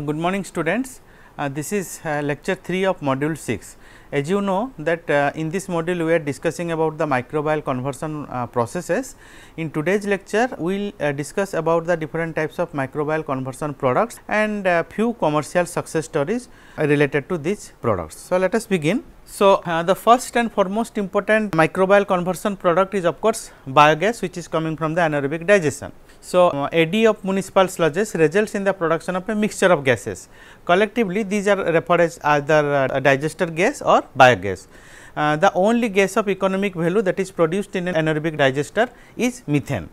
Uh, good morning students. Uh, this is uh, lecture 3 of module 6. As you know that uh, in this module we are discussing about the microbial conversion uh, processes. In today's lecture we will uh, discuss about the different types of microbial conversion products and few commercial success stories related to these products. So, let us begin. So, the first and foremost important microbial conversion product is of course, biogas which is coming from the anaerobic digestion. So, uh, AD of municipal sludges results in the production of a mixture of gases. Collectively, these are referred as either uh, digester gas or biogas. Uh, the only gas of economic value that is produced in an anaerobic digester is methane.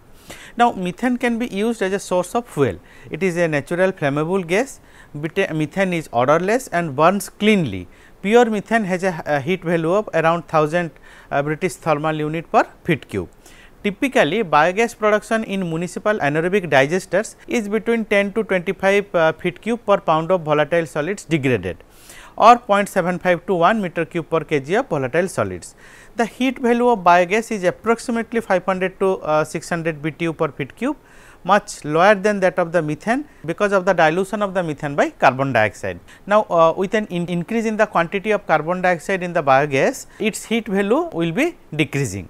Now, methane can be used as a source of fuel. It is a natural flammable gas. Uh, methane is odorless and burns cleanly. Pure methane has a, a heat value of around 1000 uh, British thermal unit per feet cube. Typically, biogas production in municipal anaerobic digesters is between 10 to 25 uh, feet cube per pound of volatile solids degraded or 0.75 to 1 meter cube per kg of volatile solids. The heat value of biogas is approximately 500 to uh, 600 BTU per feet cube much lower than that of the methane because of the dilution of the methane by carbon dioxide. Now, uh, with an in increase in the quantity of carbon dioxide in the biogas, its heat value will be decreasing.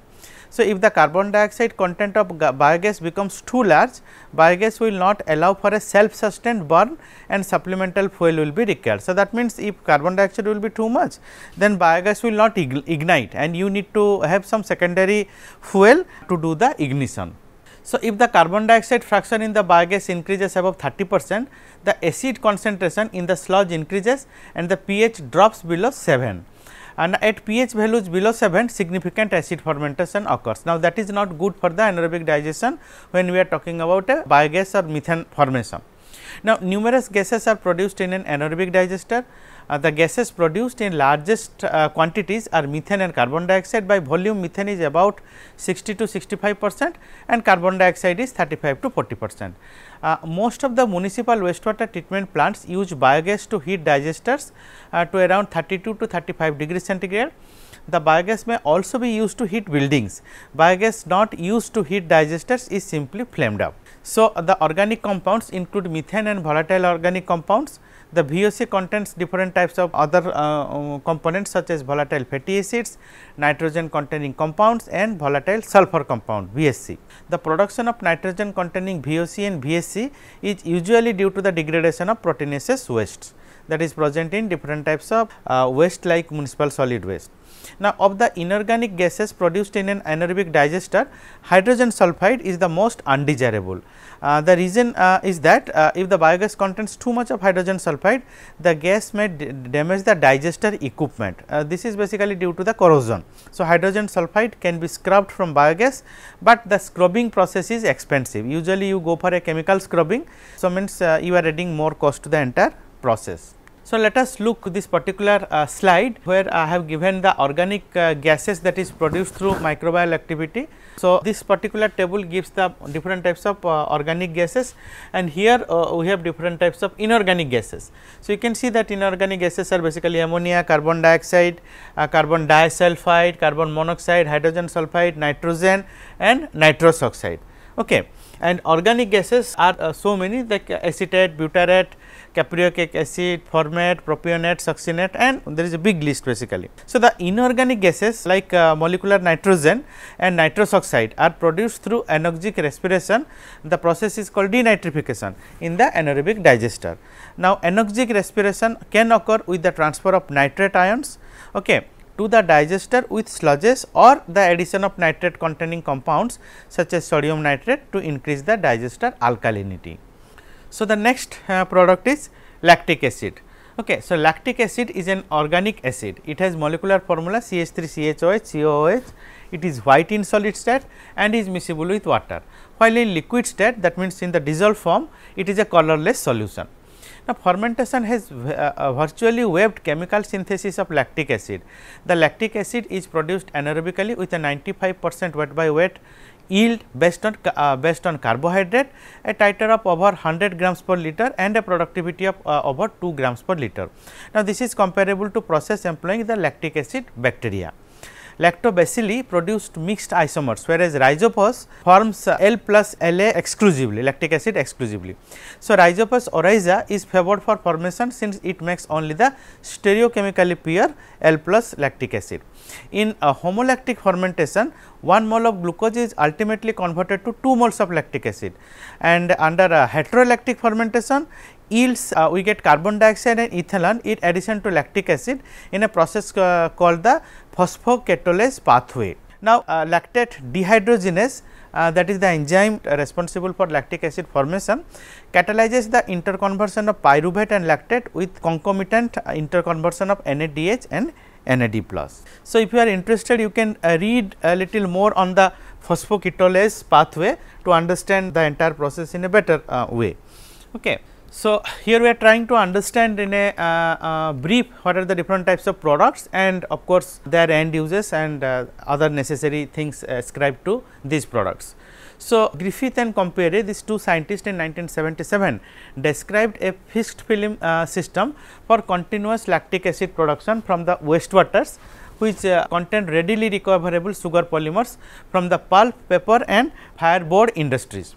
So, if the carbon dioxide content of biogas becomes too large, biogas will not allow for a self-sustained burn and supplemental fuel will be required. So, that means if carbon dioxide will be too much, then biogas will not ignite and you need to have some secondary fuel to do the ignition. So, if the carbon dioxide fraction in the biogas increases above 30 percent, the acid concentration in the sludge increases and the pH drops below 7 and at pH values below 7 significant acid fermentation occurs. Now, that is not good for the anaerobic digestion when we are talking about a biogas or methane formation. Now, numerous gases are produced in an anaerobic digester uh, the gases produced in largest uh, quantities are methane and carbon dioxide by volume methane is about 60 to 65 percent and carbon dioxide is 35 to 40 percent. Uh, most of the municipal wastewater treatment plants use biogas to heat digesters uh, to around 32 to 35 degree centigrade. The biogas may also be used to heat buildings. Biogas not used to heat digesters is simply flamed up. So, the organic compounds include methane and volatile organic compounds. The VOC contains different types of other uh, um, components such as volatile fatty acids, nitrogen containing compounds and volatile sulfur compound VSC. The production of nitrogen containing VOC and VSC is usually due to the degradation of proteinaceous wastes that is present in different types of uh, waste like municipal solid waste. Now, of the inorganic gases produced in an anaerobic digester, hydrogen sulfide is the most undesirable. Uh, the reason uh, is that uh, if the biogas contains too much of hydrogen sulfide, the gas may damage the digester equipment. Uh, this is basically due to the corrosion. So, hydrogen sulfide can be scrubbed from biogas, but the scrubbing process is expensive. Usually, you go for a chemical scrubbing. So, means uh, you are adding more cost to the entire process. So, let us look this particular uh, slide where I have given the organic uh, gases that is produced through microbial activity. So, this particular table gives the different types of uh, organic gases and here uh, we have different types of inorganic gases. So, you can see that inorganic gases are basically ammonia, carbon dioxide, uh, carbon disulfide, carbon monoxide, hydrogen sulfide, nitrogen and nitrous oxide. Okay. And organic gases are uh, so many like acetate, butyrate, caprioic acid, formate, propionate, succinate and there is a big list basically. So, the inorganic gases like uh, molecular nitrogen and nitrous oxide are produced through anoxic respiration. The process is called denitrification in the anaerobic digester. Now, anoxic respiration can occur with the transfer of nitrate ions okay, to the digester with sludges or the addition of nitrate containing compounds such as sodium nitrate to increase the digester alkalinity. So, the next uh, product is lactic acid. Okay, so lactic acid is an organic acid. It has molecular formula CH3CHOH, COOH. It is white in solid state and is miscible with water. While in liquid state, that means in the dissolved form, it is a colorless solution. Now, fermentation has uh, uh virtually waived chemical synthesis of lactic acid. The lactic acid is produced anaerobically with a 95 percent wet by weight yield based on uh, based on carbohydrate, a titer of over 100 grams per liter and a productivity of uh, over 2 grams per liter. Now, this is comparable to process employing the lactic acid bacteria lactobacilli produced mixed isomers whereas rhizopus forms L plus La exclusively lactic acid exclusively. So, rhizopus oryza is favored for formation since it makes only the stereochemically pure L plus lactic acid. In a homolactic fermentation 1 mole of glucose is ultimately converted to 2 moles of lactic acid and under a heterolactic fermentation yields uh, we get carbon dioxide and ethylene in addition to lactic acid in a process uh, called the phosphocatalysis pathway. Now, uh, lactate dehydrogenase uh, that is the enzyme uh, responsible for lactic acid formation catalyzes the interconversion of pyruvate and lactate with concomitant uh, interconversion of NADH and NAD+. So, if you are interested you can uh, read a little more on the phosphoketolase pathway to understand the entire process in a better uh, way. Okay. So, here we are trying to understand in a uh, uh, brief what are the different types of products and of course, their end uses and uh, other necessary things ascribed to these products. So, Griffith and Compere these two scientists in 1977 described a fixed film uh, system for continuous lactic acid production from the wastewaters which uh, contain readily recoverable sugar polymers from the pulp, paper and fireboard industries.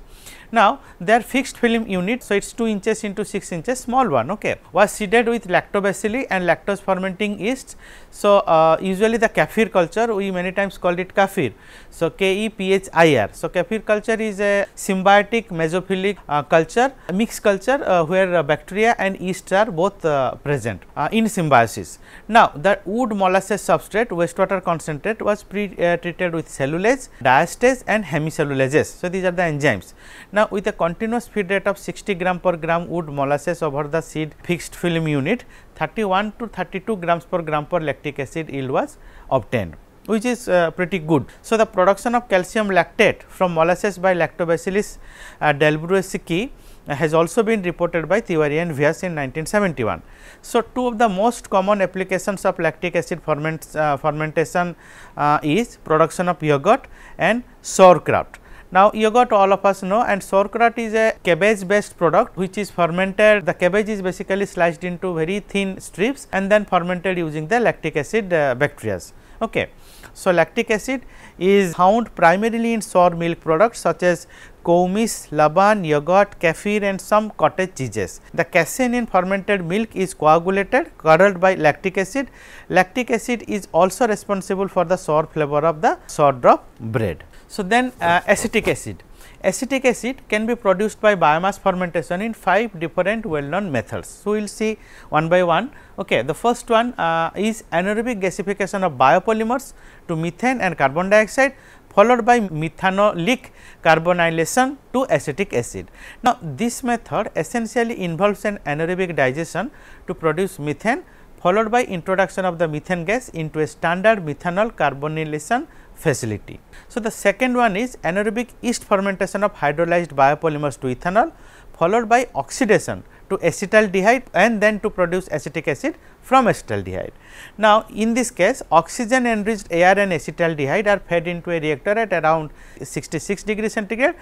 Now, they are fixed film unit, so it is 2 inches into 6 inches small one okay, was seeded with lactobacilli and lactose fermenting yeast. So, uh, usually the kefir culture we many times called it kefir. So, K E P H I R. So, kefir culture is a symbiotic mesophilic uh, culture, mixed culture uh, where uh, bacteria and yeast are both uh, present uh, in symbiosis. Now, the wood molasses substrate wastewater concentrate was pre treated with cellulase, diastase and hemicellulases. So, these are the enzymes. Now, now, with a continuous feed rate of 60 gram per gram wood molasses over the seed fixed film unit, 31 to 32 grams per gram per lactic acid yield was obtained which is uh, pretty good. So, the production of calcium lactate from molasses by lactobacillus uh, delbrueckii uh, has also been reported by Tiwari and Vyas in 1971. So, two of the most common applications of lactic acid uh, fermentation uh, is production of yogurt and sauerkraut. Now, yogurt all of us know and sauerkraut is a cabbage based product which is fermented. The cabbage is basically sliced into very thin strips and then fermented using the lactic acid uh, bacteria. Okay. So, lactic acid is found primarily in sour milk products such as komis, laban, yogurt, kefir and some cottage cheeses. The casein in fermented milk is coagulated, curdled by lactic acid. Lactic acid is also responsible for the sour flavor of the sour drop bread. So, then uh, acetic acid. Acetic acid can be produced by biomass fermentation in 5 different well known methods. So, we will see one by one. Okay. The first one uh, is anaerobic gasification of biopolymers to methane and carbon dioxide followed by methanolic carbonylation to acetic acid. Now, this method essentially involves an anaerobic digestion to produce methane followed by introduction of the methane gas into a standard methanol carbonylation facility. So, the second one is anaerobic yeast fermentation of hydrolyzed biopolymers to ethanol followed by oxidation to acetaldehyde and then to produce acetic acid from acetaldehyde. Now, in this case oxygen enriched air and acetaldehyde are fed into a reactor at around 66 degree centigrade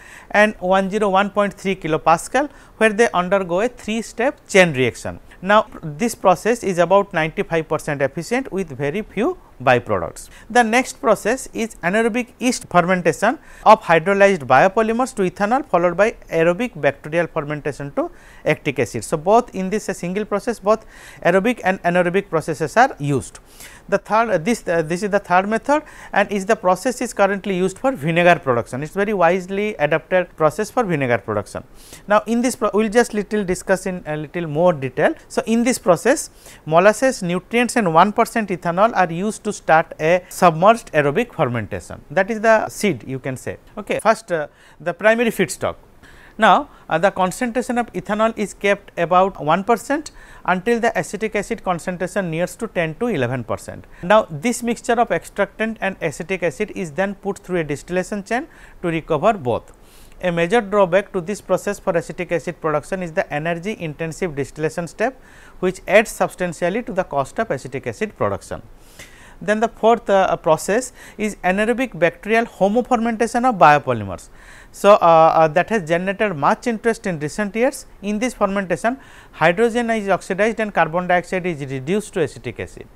and 101.3 kilopascal where they undergo a three step chain reaction. Now, this process is about 95 percent efficient with very few byproducts. The next process is anaerobic yeast fermentation of hydrolyzed biopolymers to ethanol followed by aerobic bacterial fermentation to acetic acid. So, both in this single process both aerobic and anaerobic processes are used. The third uh, this uh, this is the third method and is the process is currently used for vinegar production. It is very wisely adapted process for vinegar production. Now, in this we will just little discuss in a little more detail. So, in this process molasses nutrients and 1 percent ethanol are used to to start a submerged aerobic fermentation that is the seed you can say. Okay. First uh, the primary feedstock. Now, uh, the concentration of ethanol is kept about 1 percent until the acetic acid concentration nears to 10 to 11 percent. Now, this mixture of extractant and acetic acid is then put through a distillation chain to recover both. A major drawback to this process for acetic acid production is the energy intensive distillation step, which adds substantially to the cost of acetic acid production. Then the fourth uh, uh, process is anaerobic bacterial homofermentation of biopolymers. So, uh, uh, that has generated much interest in recent years. In this fermentation, hydrogen is oxidized and carbon dioxide is reduced to acetic acid.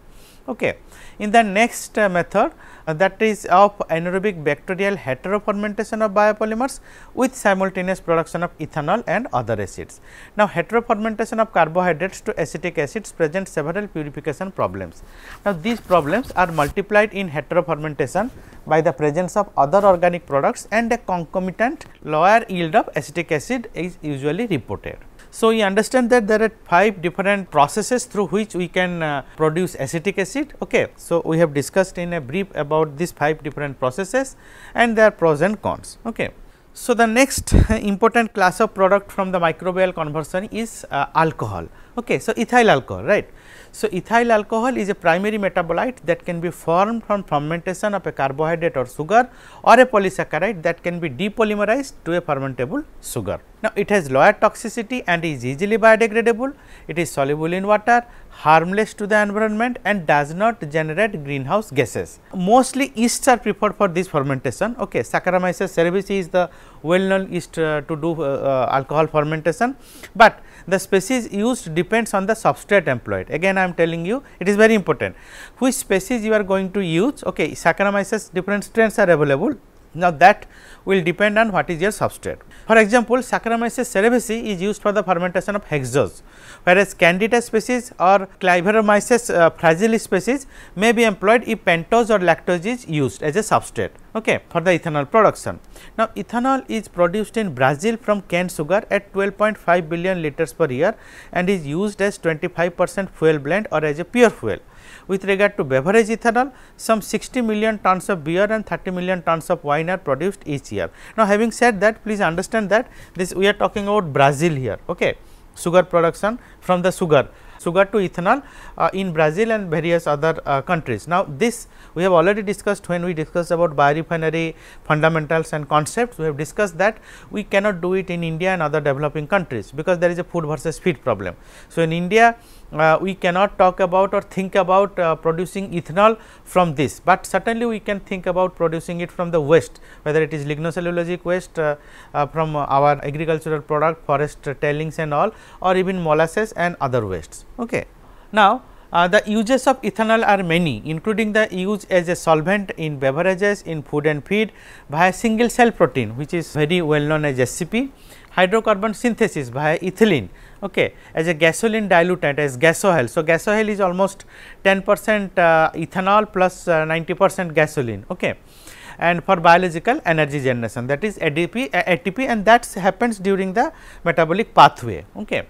Okay. In the next uh, method uh, that is of anaerobic bacterial heterofermentation of biopolymers with simultaneous production of ethanol and other acids. Now, heterofermentation of carbohydrates to acetic acids present several purification problems. Now, these problems are multiplied in heterofermentation by the presence of other organic products and a concomitant lower yield of acetic acid is usually reported. So, we understand that there are 5 different processes through which we can uh, produce acetic acid. Okay. So, we have discussed in a brief about these 5 different processes and their pros and cons. Okay. So, the next important class of product from the microbial conversion is uh, alcohol. Okay. So, ethyl alcohol right. So, ethyl alcohol is a primary metabolite that can be formed from fermentation of a carbohydrate or sugar or a polysaccharide that can be depolymerized to a fermentable sugar. Now, it has lower toxicity and is easily biodegradable, it is soluble in water, harmless to the environment and does not generate greenhouse gases. Mostly yeasts are preferred for this fermentation. Okay, Saccharomyces cerevisiae is the well known yeast uh, to do uh, uh, alcohol fermentation, but the species used depends on the substrate employed. Again, I am telling you it is very important which species you are going to use. Okay, Saccharomyces different strains are available now, that will depend on what is your substrate. For example, Saccharomyces cerevisiae is used for the fermentation of hexose, whereas Candida species or Cliveromyces uh, fragilis species may be employed if pentose or lactose is used as a substrate okay, for the ethanol production. Now, ethanol is produced in Brazil from cane sugar at 12.5 billion liters per year and is used as 25 percent fuel blend or as a pure fuel. With regard to beverage ethanol, some 60 million tons of beer and 30 million tons of wine are produced each year. Now, having said that, please understand that this we are talking about Brazil here. Okay sugar production from the sugar sugar to ethanol uh, in Brazil and various other uh, countries. Now, this we have already discussed when we discussed about biorefinery fundamentals and concepts, we have discussed that we cannot do it in India and other developing countries, because there is a food versus feed problem. So, in India uh, we cannot talk about or think about uh, producing ethanol from this, but certainly we can think about producing it from the waste, whether it is lignocellulosic waste uh, uh from our agricultural product, forest tailings and all or even molasses and other wastes. Okay. Now, uh, the uses of ethanol are many including the use as a solvent in beverages, in food and feed via single cell protein which is very well known as SCP, hydrocarbon synthesis via ethylene okay, as a gasoline diluent as gasohol. So, gasohol is almost 10 percent uh, ethanol plus uh, 90 percent gasoline okay. and for biological energy generation that is ADP, ATP and that happens during the metabolic pathway. Okay.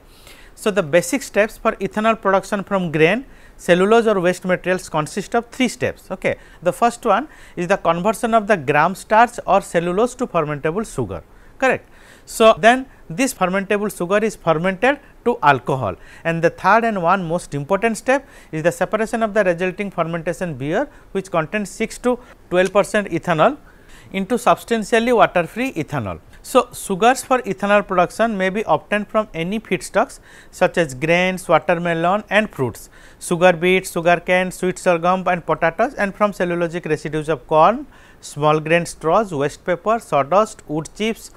So, the basic steps for ethanol production from grain, cellulose or waste materials consist of three steps. Okay. The first one is the conversion of the gram starch or cellulose to fermentable sugar, correct. So, then this fermentable sugar is fermented to alcohol and the third and one most important step is the separation of the resulting fermentation beer which contains 6 to 12 percent ethanol into substantially water free ethanol. So, sugars for ethanol production may be obtained from any feedstocks such as grains, watermelon and fruits, sugar beet, sugar cane, sweet sorghum and potatoes and from cellulosic residues of corn, small grain straws, waste paper, sawdust, wood chips,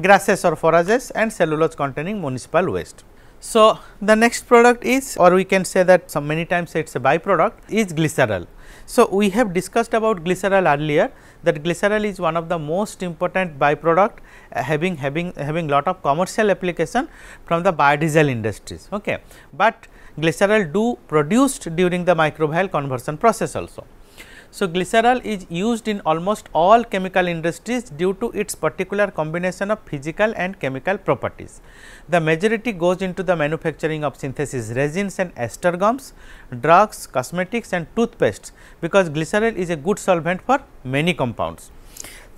grasses or forages and cellulose containing municipal waste. So, the next product is or we can say that some many times it is a byproduct is glycerol. So, we have discussed about glycerol earlier that glycerol is one of the most important byproduct uh, having having having lot of commercial application from the biodiesel industries. Okay. But glycerol do produced during the microbial conversion process also. So, glycerol is used in almost all chemical industries due to its particular combination of physical and chemical properties. The majority goes into the manufacturing of synthesis resins and ester gums, drugs, cosmetics and toothpastes because glycerol is a good solvent for many compounds.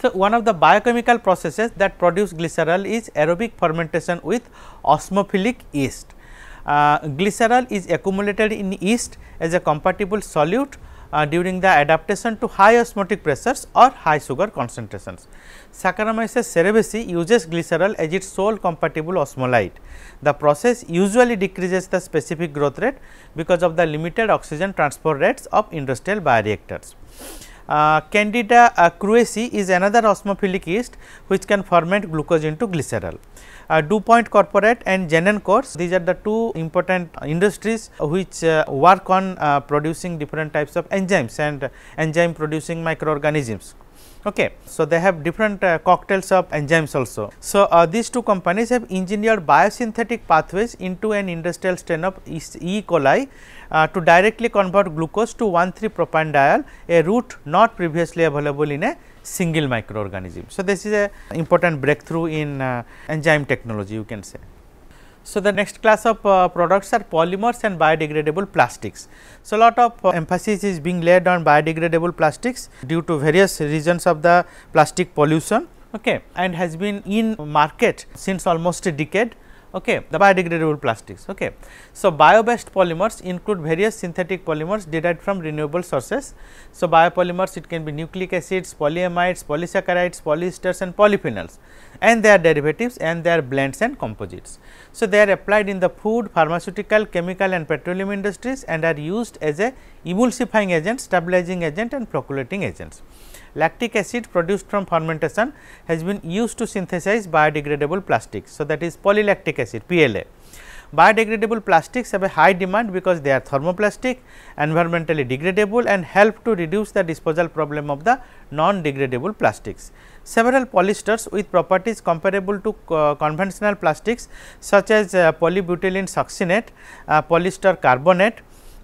So, one of the biochemical processes that produce glycerol is aerobic fermentation with osmophilic yeast. Uh, glycerol is accumulated in yeast as a compatible solute uh, during the adaptation to high osmotic pressures or high sugar concentrations. Saccharomyces cerevisiae uses glycerol as its sole compatible osmolite. The process usually decreases the specific growth rate because of the limited oxygen transfer rates of industrial bioreactors. Uh, Candida uh, is another osmophilic yeast which can ferment glucose into glycerol uh, DuPont Corporate and Genencors. These are the two important industries which uh, work on uh, producing different types of enzymes and enzyme producing microorganisms. Okay. So, they have different uh, cocktails of enzymes also. So, uh, these two companies have engineered biosynthetic pathways into an industrial strain of E. coli uh, to directly convert glucose to 1,3-propanediol, a route not previously available in a single microorganism. So, this is a important breakthrough in uh, enzyme technology you can say. So, the next class of uh, products are polymers and biodegradable plastics. So, lot of uh, emphasis is being laid on biodegradable plastics due to various reasons of the plastic pollution okay, and has been in market since almost a decade okay, the biodegradable plastics. Okay. So, bio-based polymers include various synthetic polymers derived from renewable sources. So, biopolymers it can be nucleic acids, polyamides, polysaccharides, polyesters and polyphenols and their derivatives and their blends and composites. So, they are applied in the food, pharmaceutical, chemical and petroleum industries and are used as a emulsifying agent, stabilizing agent and proculating agents lactic acid produced from fermentation has been used to synthesize biodegradable plastics. So, that is polylactic acid PLA. Biodegradable plastics have a high demand because they are thermoplastic, environmentally degradable and help to reduce the disposal problem of the non-degradable plastics. Several polysters with properties comparable to uh, conventional plastics such as uh, polybutylene succinate, uh, polyester carbonate,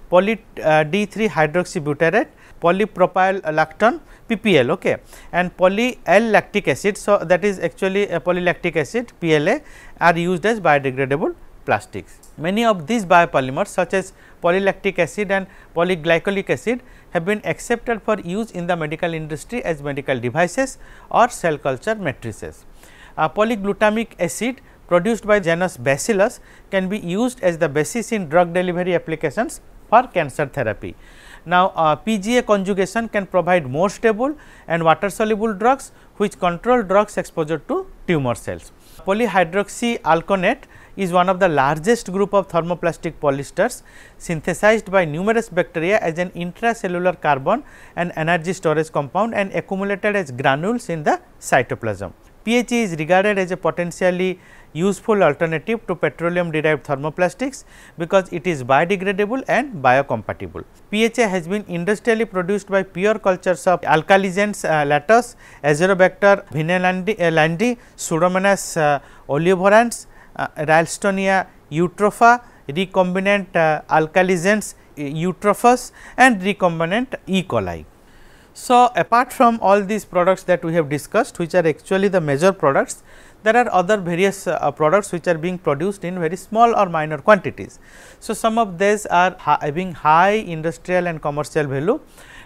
poly uh, D3 hydroxybutyrate polypropyl lacton PPL okay, and polyl lactic acid. So, that is actually a uh, polylactic acid PLA are used as biodegradable plastics. Many of these biopolymers such as polylactic acid and polyglycolic acid have been accepted for use in the medical industry as medical devices or cell culture matrices. Uh, polyglutamic acid produced by genus bacillus can be used as the basis in drug delivery applications for cancer therapy. Now, uh, PGA conjugation can provide more stable and water soluble drugs which control drugs exposure to tumor cells. Polyhydroxy alkanate is one of the largest group of thermoplastic polysters synthesized by numerous bacteria as an intracellular carbon and energy storage compound and accumulated as granules in the cytoplasm. PHA is regarded as a potentially useful alternative to petroleum derived thermoplastics because it is biodegradable and biocompatible. PHA has been industrially produced by pure cultures of alkalizants uh, lattice, Azerobacter vinelandi, uh, Pseudomonas uh, oleoborans, uh, Ralstonia eutropha, recombinant uh, uh, eutrophus and recombinant E. coli. So, apart from all these products that we have discussed which are actually the major products, there are other various uh, products which are being produced in very small or minor quantities. So, some of these are having high industrial and commercial value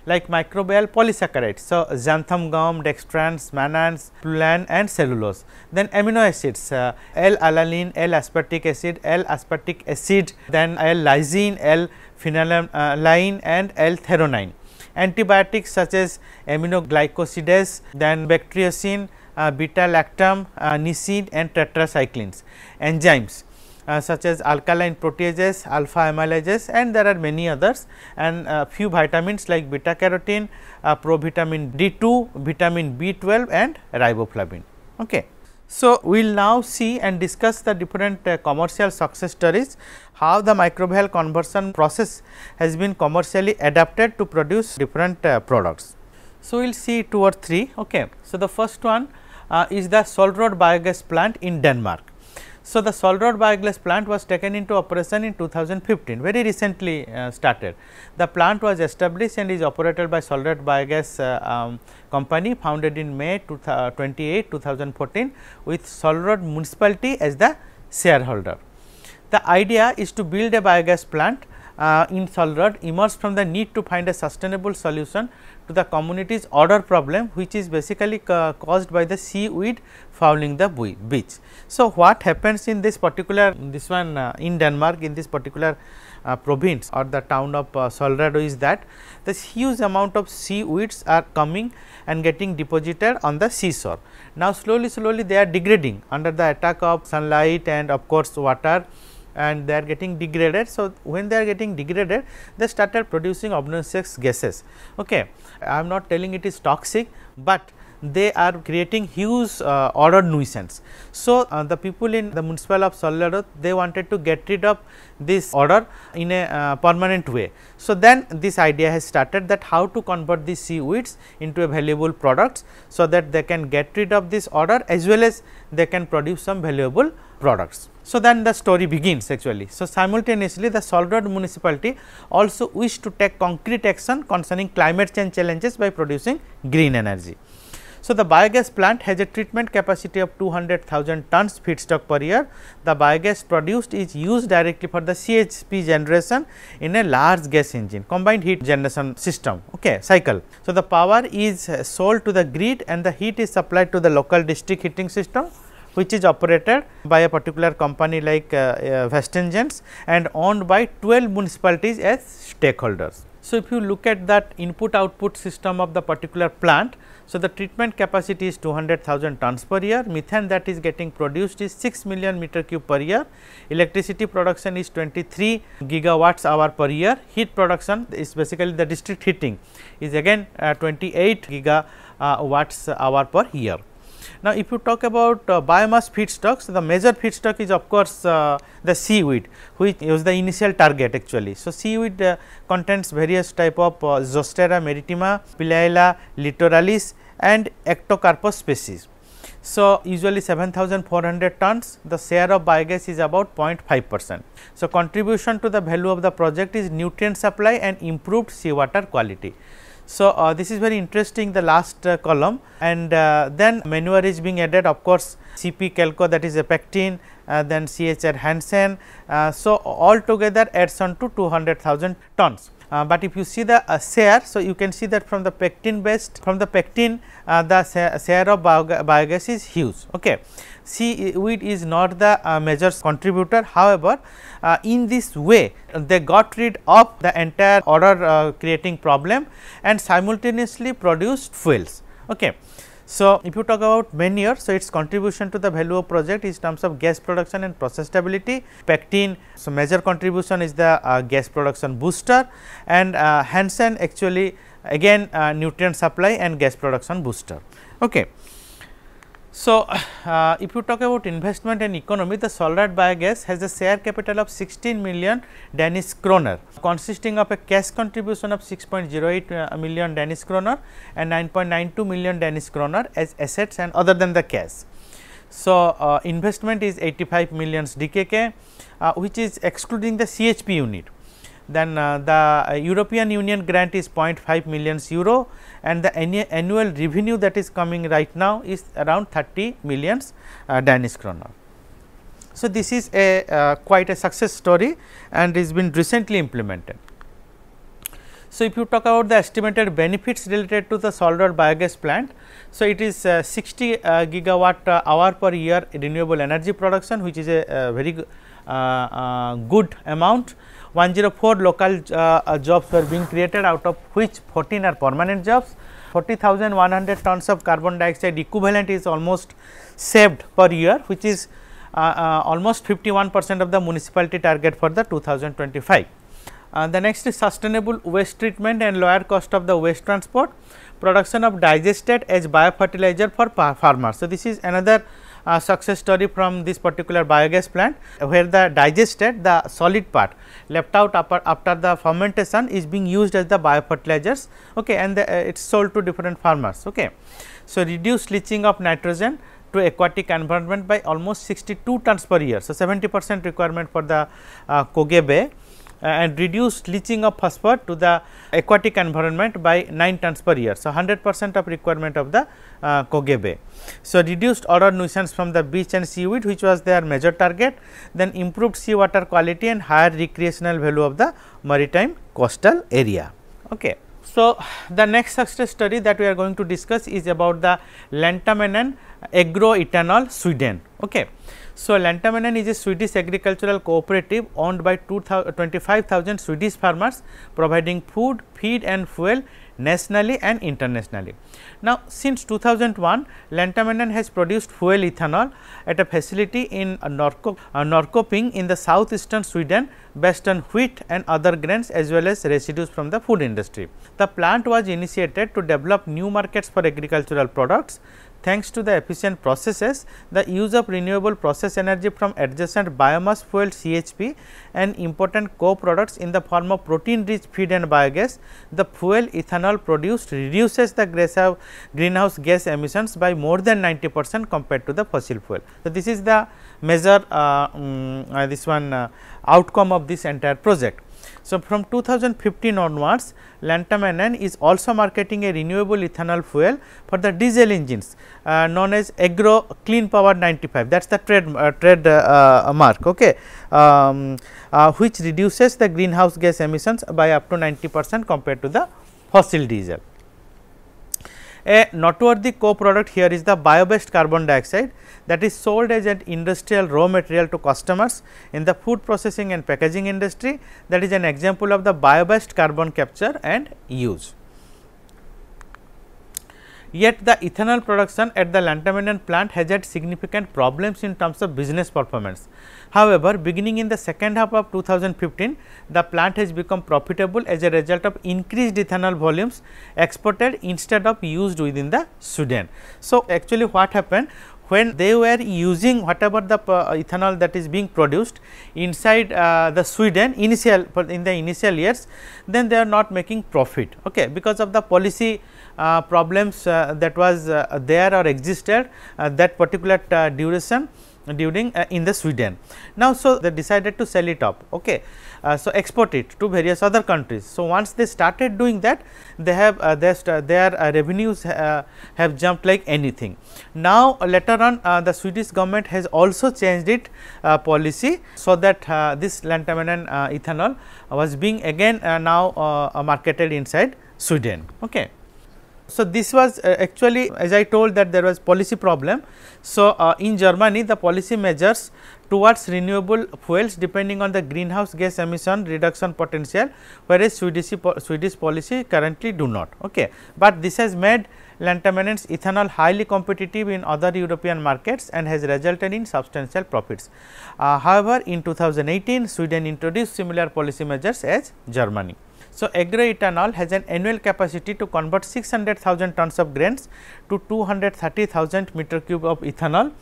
like microbial polysaccharides. So, xanthan gum, dextrans, manans, plulan and cellulose. Then amino acids uh, L-alanine, L-aspartic acid, L-aspartic acid, then L-lysine, L-phenylalanine uh, and L-theronine. Antibiotics such as aminoglycosidase, then bactriocin, uh, beta lactam, uh, nisin and tetracyclines. Enzymes uh, such as alkaline proteases, alpha amylases and there are many others and few vitamins like beta carotene, provitamin D2, vitamin B12 and riboflavin. Okay. So, we will now see and discuss the different uh, commercial success stories, how the microbial conversion process has been commercially adapted to produce different uh, products. So, we will see two or three. Okay. So, the first one uh, is the Solrod biogas plant in Denmark. So, the Solrod biogas plant was taken into operation in 2015, very recently uh, started. The plant was established and is operated by Solrod Biogas uh, um, Company founded in May uh, 28, 2014 with Solrod municipality as the shareholder. The idea is to build a biogas plant uh, in Solrod emerged from the need to find a sustainable solution to the community's odor problem which is basically caused by the seaweed fouling the beach. So, what happens in this particular this one uh, in Denmark in this particular uh, province or the town of uh, Solrado is that this huge amount of seaweeds are coming and getting deposited on the seashore. Now, slowly slowly they are degrading under the attack of sunlight and of course, water and they are getting degraded. So, when they are getting degraded they started producing obnoxious gases. Okay. I am not telling it is toxic, but they are creating huge uh, odor nuisance. So, uh, the people in the municipality of Sollerod they wanted to get rid of this odor in a uh, permanent way. So, then this idea has started that how to convert these seaweeds into a valuable products. So, that they can get rid of this odor as well as they can produce some valuable products. So, then the story begins actually. So, simultaneously the Solrod municipality also wished to take concrete action concerning climate change challenges by producing green energy. So, the biogas plant has a treatment capacity of 200,000 tons feedstock per year. The biogas produced is used directly for the CHP generation in a large gas engine combined heat generation system okay, cycle. So, the power is sold to the grid and the heat is supplied to the local district heating system which is operated by a particular company like uh, uh, Vestingens and owned by 12 municipalities as stakeholders. So, if you look at that input output system of the particular plant, so, the treatment capacity is 200,000 tons per year, methane that is getting produced is 6 million meter cube per year, electricity production is 23 gigawatts hour per year, heat production is basically the district heating is again uh, 28 gigawatts uh, hour per year. Now, if you talk about uh, biomass feedstocks, the major feedstock is of course, uh, the seaweed which is the initial target actually. So, seaweed uh, contains various type of uh, Zostera maritima, Pilaela litoralis and Ectocarpus species. So, usually 7400 tons the share of biogas is about 0.5 percent. So, contribution to the value of the project is nutrient supply and improved seawater quality. So, uh, this is very interesting the last uh, column and uh, then manure is being added of course, CP Calco that is a pectin, uh, then CHR Hansen. Uh, so, all together adds on to 200,000 tons. Uh, but if you see the share, so you can see that from the pectin based from the pectin the share of biogas, biogas is huge. Okay seaweed is not the uh, major contributor. However, uh, in this way they got rid of the entire order uh, creating problem and simultaneously produced fuels. Okay. So, if you talk about manure, so its contribution to the value of project is terms of gas production and process stability. Pectin, so major contribution is the uh, gas production booster and uh, Hansen actually again uh, nutrient supply and gas production booster. Okay. So, uh, if you talk about investment and economy, the Solrat Biogas has a share capital of 16 million Danish kroner, consisting of a cash contribution of 6.08 uh, million Danish kroner and 9.92 million Danish kroner as assets and other than the cash. So, uh, investment is 85 million DKK, uh, which is excluding the CHP unit. Then uh, the European Union grant is 0.5 million euro and the annual revenue that is coming right now is around 30 millions uh, Danish kroner. So, this is a uh, quite a success story and it's been recently implemented. So, if you talk about the estimated benefits related to the solar biogas plant, so it is uh, 60 uh, gigawatt uh, hour per year renewable energy production which is a, very uh, good amount 104 local uh, uh, jobs were being created out of which 14 are permanent jobs. 40,100 tons of carbon dioxide equivalent is almost saved per year which is uh, uh almost 51 percent of the municipality target for the 2025. Uh, the next is sustainable waste treatment and lower cost of the waste transport, production of digested as biofertilizer for farmers. So, this is another a uh, success story from this particular biogas plant where the digested the solid part left out after the fermentation is being used as the biofertilizers okay, and the, uh, it is sold to different farmers. Okay. So, reduced leaching of nitrogen to aquatic environment by almost 62 tons per year. So, 70 percent requirement for the uh, uh, and reduced leaching of phosphor to the aquatic environment by 9 tons per year. So, 100 percent of requirement of the uh, Koge Bay. So, reduced odor nuisance from the beach and seaweed which was their major target, then improved seawater quality and higher recreational value of the maritime coastal area. Okay. So, the next success study that we are going to discuss is about the Lantamen Agro Ethanol, Sweden. Okay. So, Lantamännen is a Swedish agricultural cooperative owned by 25,000 Swedish farmers providing food, feed and fuel nationally and internationally. Now, since 2001, Lantamännen has produced fuel ethanol at a facility in Norco, uh, Norrköping in the southeastern Sweden based on wheat and other grains as well as residues from the food industry. The plant was initiated to develop new markets for agricultural products Thanks to the efficient processes, the use of renewable process energy from adjacent biomass fuel CHP and important co-products in the form of protein rich feed and biogas, the fuel ethanol produced reduces the greenhouse gas emissions by more than 90 percent compared to the fossil fuel. So, this is the measure uh, um, uh, this one uh, outcome of this entire project. So, from 2015 onwards Lantamannan is also marketing a renewable ethanol fuel for the diesel engines uh, known as Agro Clean Power 95 that is the trade, uh, trade uh, uh mark okay, um, uh, which reduces the greenhouse gas emissions by up to 90 percent compared to the fossil diesel. A noteworthy co-product here is the bio-based carbon dioxide that is sold as an industrial raw material to customers in the food processing and packaging industry that is an example of the bio-based carbon capture and use. Yet the ethanol production at the Lantaminen plant has had significant problems in terms of business performance. However, beginning in the second half of 2015, the plant has become profitable as a result of increased ethanol volumes exported instead of used within the Sudan. So, actually what happened when they were using whatever the uh, ethanol that is being produced inside uh, the Sweden initial in the initial years, then they are not making profit okay, because of the policy uh, problems uh, that was uh, there or existed that particular duration during uh, in the Sweden. Now, so they decided to sell it up, okay. Uh, so export it to various other countries. So once they started doing that, they have uh, their, their revenues have jumped like anything. Now later on, the Swedish government has also changed its policy so that this lantaminen ethanol was being again now marketed inside Sweden, okay. So, this was uh, actually as I told that there was policy problem. So, uh, in Germany the policy measures towards renewable fuels depending on the greenhouse gas emission reduction potential whereas Swedish, po Swedish policy currently do not. Okay. But this has made lantaminen's ethanol highly competitive in other European markets and has resulted in substantial profits. Uh, however, in 2018 Sweden introduced similar policy measures as Germany. So, agroethanol has an annual capacity to convert 600,000 tons of grains to 230,000 meter cube of ethanol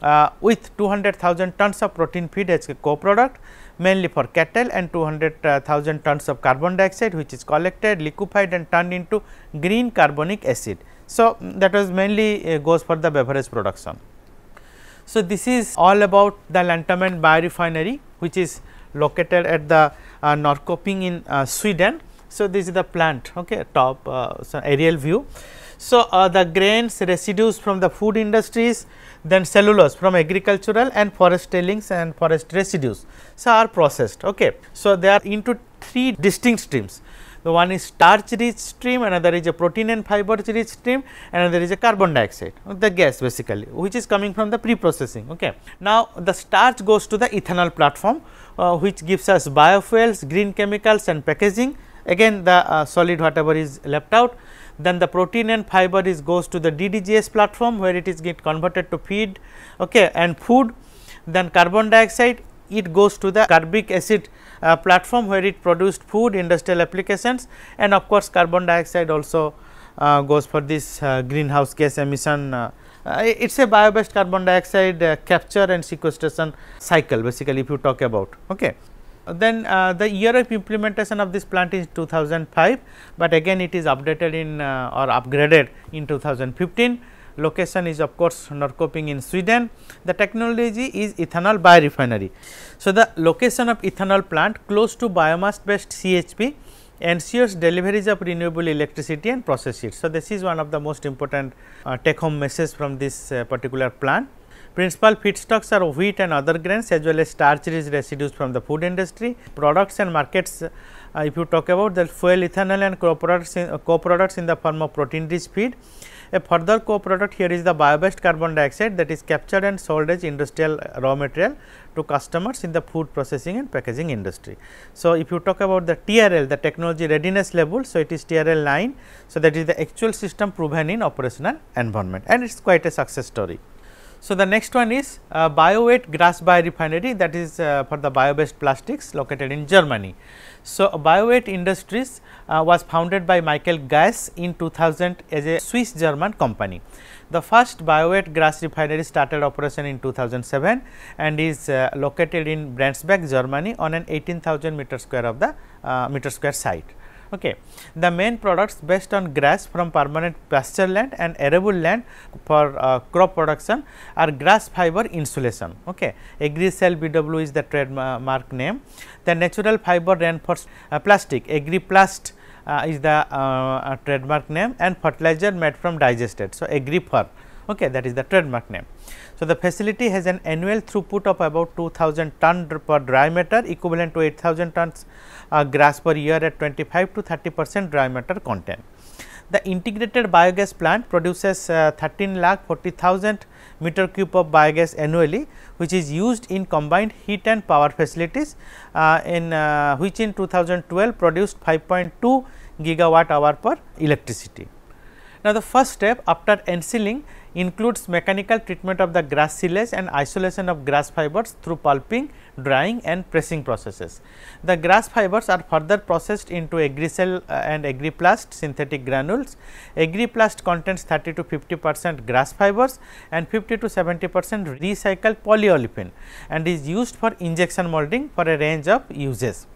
uh, with 200,000 tons of protein feed as a co-product mainly for cattle and 200,000 tons of carbon dioxide which is collected, liquefied and turned into green carbonic acid. So, that was mainly uh, goes for the beverage production. So, this is all about the Lantamen biorefinery which is located at the uh, Norrköping in uh, Sweden. So, this is the plant okay, top uh, so aerial view. So, uh, the grains residues from the food industries then cellulose from agricultural and forest tailings and forest residues. So, are processed. Okay. So, they are into three distinct streams. The one is starch rich stream, another is a protein and fiber rich stream, another is a carbon dioxide, the gas basically, which is coming from the pre-processing. Okay. Now, the starch goes to the ethanol platform, uh, which gives us biofuels, green chemicals and packaging, again the uh, solid whatever is left out. Then the protein and fiber is goes to the DDGS platform, where it is get converted to feed okay, and food. Then carbon dioxide, it goes to the carbic acid uh, platform where it produced food, industrial applications and of course, carbon dioxide also uh, goes for this uh, greenhouse gas emission. Uh, uh it is a bio based carbon dioxide uh, capture and sequestration cycle basically if you talk about. Okay. Then uh, the year of implementation of this plant is 2005, but again it is updated in or upgraded in 2015 location is of course Norrköping in Sweden. The technology is ethanol biorefinery. So, the location of ethanol plant close to biomass based CHP ensures deliveries of renewable electricity and process it. So, this is one of the most important uh, take home message from this uh, particular plant. Principal feedstocks are wheat and other grains as well as starch rich residues from the food industry. Products and markets, uh, if you talk about the fuel ethanol and co-products in, uh, co-products in the form of protein rich feed a further co-product here is the bio-based carbon dioxide that is captured and sold as industrial raw material to customers in the food processing and packaging industry. So, if you talk about the TRL, the technology readiness level, so it is TRL 9. So, that is the actual system proven in operational environment and it is quite a success story. So, the next one is uh, BioWet Grass Biorefinery that is uh, for the bio-based plastics located in Germany. So, Bioweight Industries uh, was founded by Michael Gass in 2000 as a Swiss German company. The first Bioweight grass refinery started operation in 2007 and is uh, located in Brandsburg, Germany on an 18,000 meter square of the uh, meter square site. Okay. The main products based on grass from permanent pasture land and arable land for uh, crop production are grass fiber insulation. Okay. AgriCell BW is the trademark name. The natural fiber reinforced uh, plastic AgriPlast uh, is the uh, uh, trademark name and fertilizer made from digested. So, AgriFer okay, that is the trademark name. So, the facility has an annual throughput of about 2000 ton per dry meter equivalent to 8000 tons grass per year at 25 to 30 percent dry matter content. The integrated biogas plant produces uh, 13 lakh 40,000 meter cube of biogas annually, which is used in combined heat and power facilities, uh, in uh, which in 2012 produced 5.2 gigawatt hour per electricity. Now, the first step after ensiling includes mechanical treatment of the grass silage and isolation of grass fibers through pulping, drying and pressing processes. The grass fibers are further processed into agricell uh, and agriplast synthetic granules. Agriplast contains 30 to 50 percent grass fibers and 50 to 70 percent recycled polyolefin and is used for injection molding for a range of uses.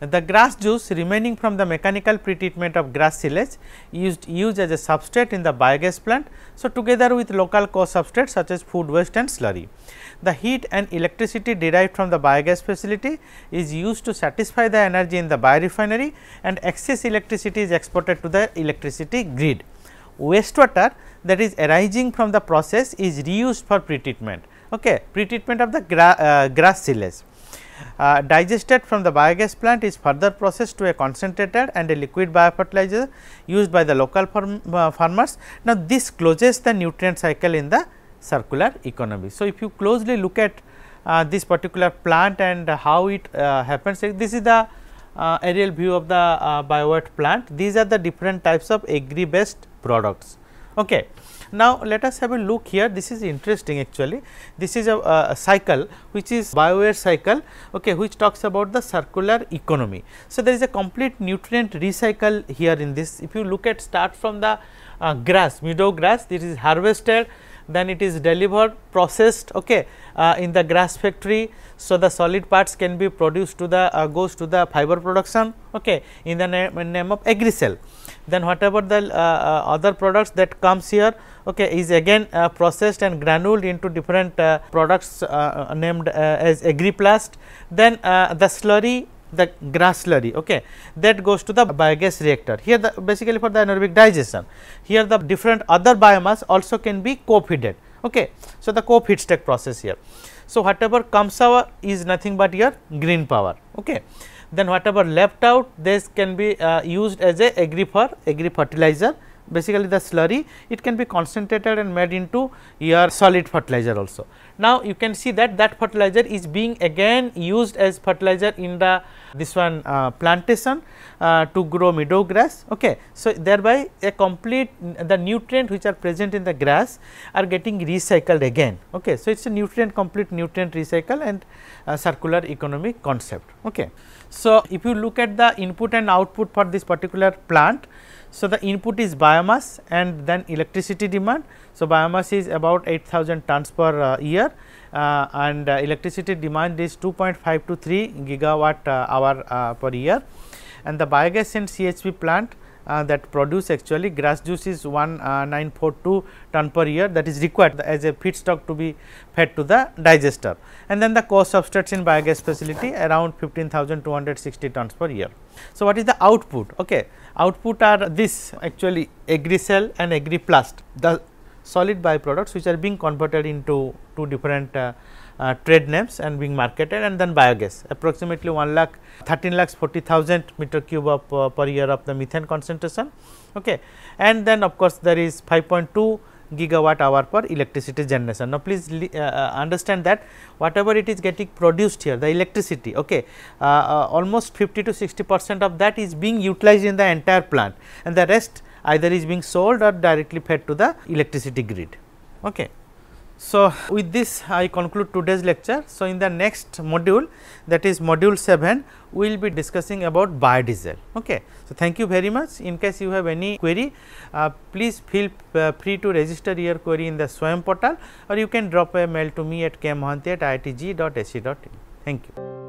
The grass juice remaining from the mechanical pretreatment of grass silage used used as a substrate in the biogas plant. So, together with local co-substrates such as food waste and slurry. The heat and electricity derived from the biogas facility is used to satisfy the energy in the biorefinery and excess electricity is exported to the electricity grid. Wastewater that is arising from the process is reused for pretreatment, okay, pretreatment of the gra uh, grass silage uh, digested from the biogas plant is further processed to a concentrated and a liquid biofertilizer used by the local farm, uh, farmers. Now, this closes the nutrient cycle in the circular economy. So, if you closely look at uh, this particular plant and how it uh, happens, eh, this is the uh, aerial view of the uh, plant. These are the different types of agri based products. Okay. Now, let us have a look here this is interesting actually this is a, a cycle which is BioWare cycle okay, which talks about the circular economy. So, there is a complete nutrient recycle here in this if you look at start from the uh, grass meadow grass this is harvested then it is delivered processed okay uh, in the grass factory so the solid parts can be produced to the uh, goes to the fiber production okay in the name, name of agricell then whatever the uh, uh, other products that comes here okay is again uh, processed and granulated into different products named as agriplast then the slurry the grass slurry okay that goes to the biogas reactor here the basically for the anaerobic digestion here the different other biomass also can be co-feeded okay so the co-feed stack process here so whatever comes over is nothing but your green power okay then whatever left out this can be uh, used as a agri for agri fertilizer basically the slurry it can be concentrated and made into your solid fertilizer also. Now, you can see that that fertilizer is being again used as fertilizer in the this one uh, plantation uh, to grow meadow grass. Okay. So, thereby a complete the nutrient which are present in the grass are getting recycled again. Okay. So, it is a nutrient complete nutrient recycle and uh, circular economic concept. Okay. So, if you look at the input and output for this particular plant, so, the input is biomass and then electricity demand. So, biomass is about 8000 tons per uh, year uh, and uh, electricity demand is 2.5 to 3 gigawatt uh, hour uh, per year and the biogas and CHP plant uh, that produce actually grass juice is 1942 uh, ton per year that is required as a feedstock to be fed to the digester and then the cost substrates in biogas facility around 15260 tons per year. So, what is the output? Okay. Output are this actually agri cell and agri plast, the solid byproducts which are being converted into two different uh, uh, trade names and being marketed and then biogas approximately 1 lakh 13 lakhs 40,000 meter cube of uh, per year of the methane concentration okay and then of course there is 5.2 gigawatt hour per electricity generation now please uh, uh, understand that whatever it is getting produced here the electricity okay uh, uh, almost 50 to 60 percent of that is being utilized in the entire plant and the rest either is being sold or directly fed to the electricity grid okay so, with this I conclude today's lecture. So, in the next module that is module 7 we will be discussing about biodiesel. Okay. So, thank you very much. In case you have any query uh, please feel uh, free to register your query in the SWAM portal or you can drop a mail to me at kmohanty at itg.ac.in. Thank you.